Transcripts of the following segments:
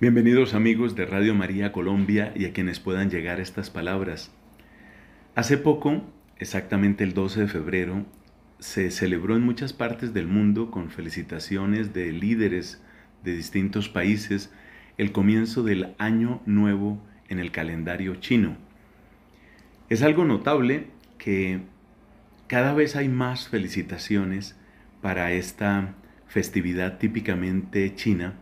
Bienvenidos amigos de Radio María Colombia y a quienes puedan llegar estas palabras. Hace poco, exactamente el 12 de febrero, se celebró en muchas partes del mundo con felicitaciones de líderes de distintos países el comienzo del año nuevo en el calendario chino. Es algo notable que cada vez hay más felicitaciones para esta festividad típicamente china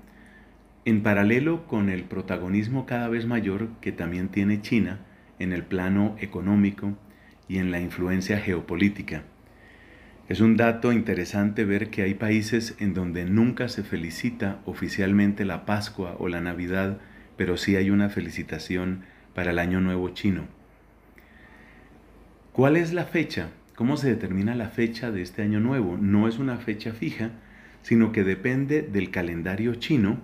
en paralelo con el protagonismo cada vez mayor que también tiene China en el plano económico y en la influencia geopolítica. Es un dato interesante ver que hay países en donde nunca se felicita oficialmente la Pascua o la Navidad, pero sí hay una felicitación para el Año Nuevo chino. ¿Cuál es la fecha? ¿Cómo se determina la fecha de este Año Nuevo? No es una fecha fija, sino que depende del calendario chino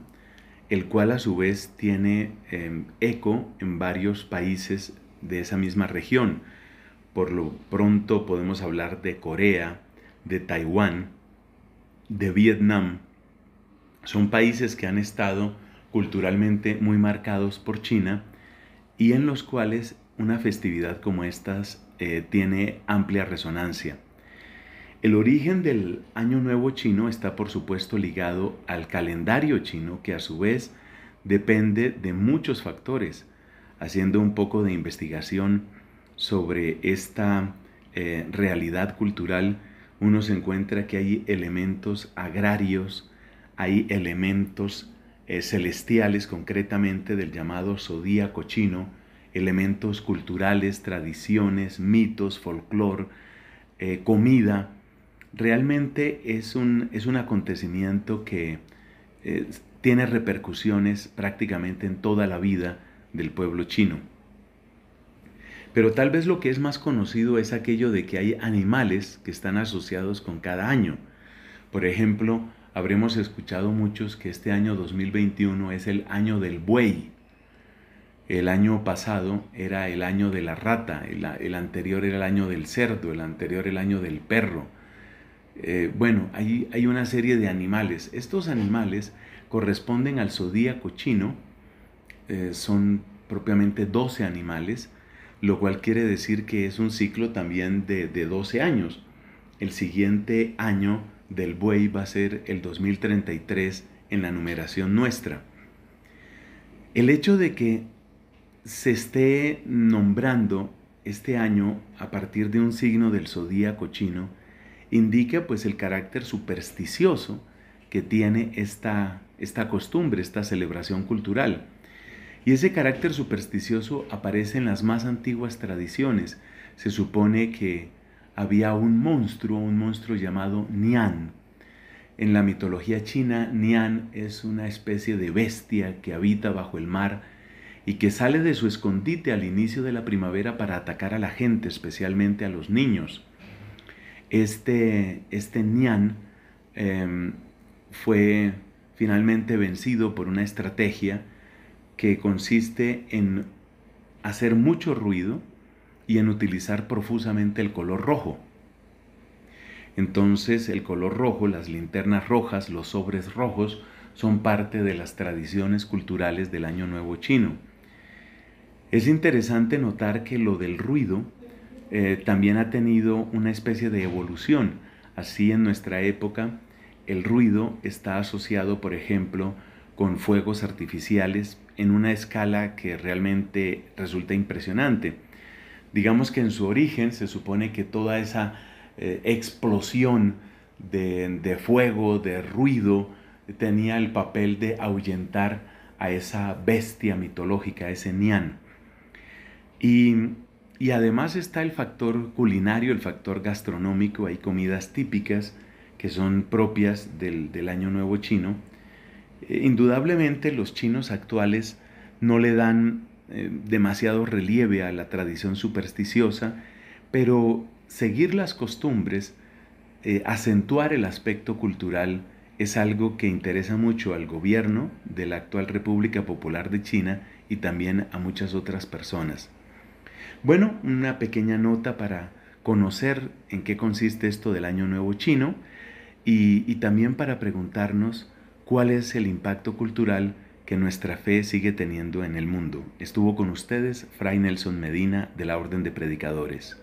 el cual a su vez tiene em, eco en varios países de esa misma región. Por lo pronto podemos hablar de Corea, de Taiwán, de Vietnam. Son países que han estado culturalmente muy marcados por China y en los cuales una festividad como estas eh, tiene amplia resonancia. El origen del Año Nuevo chino está por supuesto ligado al calendario chino que a su vez depende de muchos factores. Haciendo un poco de investigación sobre esta eh, realidad cultural, uno se encuentra que hay elementos agrarios, hay elementos eh, celestiales concretamente del llamado zodíaco chino, elementos culturales, tradiciones, mitos, folclore, eh, comida, realmente es un, acontecimiento que eh, tiene repercusiones prácticamente en toda la vida del pueblo chino. Pero tal vez lo que es más conocido es aquello de que hay animales que están asociados con cada año. Por ejemplo, habremos escuchado muchos que este año 2021 es el año del buey. El año pasado era el año de la rata, el anterior era el año del cerdo, el anterior el año del perro eh, bueno, hay, hay una serie de animales. Estos animales corresponden al zodíaco chino, eh, son propiamente 12 animales, lo cual quiere decir que es un ciclo también de, de 12 años. El siguiente año del buey va a ser el 2033 en la numeración nuestra. El hecho de que se esté nombrando este año a partir de un signo del zodíaco chino, indica pues el carácter supersticioso que tiene esta, esta costumbre, esta celebración cultural. Y ese carácter supersticioso aparece en las más antiguas tradiciones. Se supone que había un monstruo, un monstruo llamado Nian. En la mitología china, Nian es una especie de bestia que habita bajo el mar y que sale de su escondite al inicio de la primavera para atacar a la gente, especialmente a los niños. Este, este Nian em, fue finalmente vencido por una estrategia que consiste en hacer mucho ruido y en utilizar profusamente el color rojo. Entonces el color rojo, las linternas rojas, los sobres rojos son parte de las tradiciones culturales del Año Nuevo chino. Es interesante notar que lo del ruido eh, también ha tenido una especie de evolución. Así en nuestra época el ruido está asociado, por ejemplo, con fuegos artificiales en una escala que realmente resulta impresionante. Digamos que en su origen se supone que toda esa eh, explosión de, fuego, de ruido, tenía el papel de ahuyentar a esa bestia mitológica, ese nian Y y además está el factor culinario, el factor gastronómico, hay comidas típicas que son propias del, Año Nuevo chino. Eh, indudablemente los chinos actuales no le dan eh, demasiado relieve a la tradición supersticiosa, pero seguir las costumbres, eh, acentuar el aspecto cultural, es algo que interesa mucho al gobierno de la actual República Popular de China y también a muchas otras personas. Bueno, una pequeña nota para conocer en qué consiste esto del Año Nuevo Chino y, también para preguntarnos cuál es el impacto cultural que nuestra fe sigue teniendo en el mundo. Estuvo con ustedes Fray Nelson Medina de la Orden de Predicadores.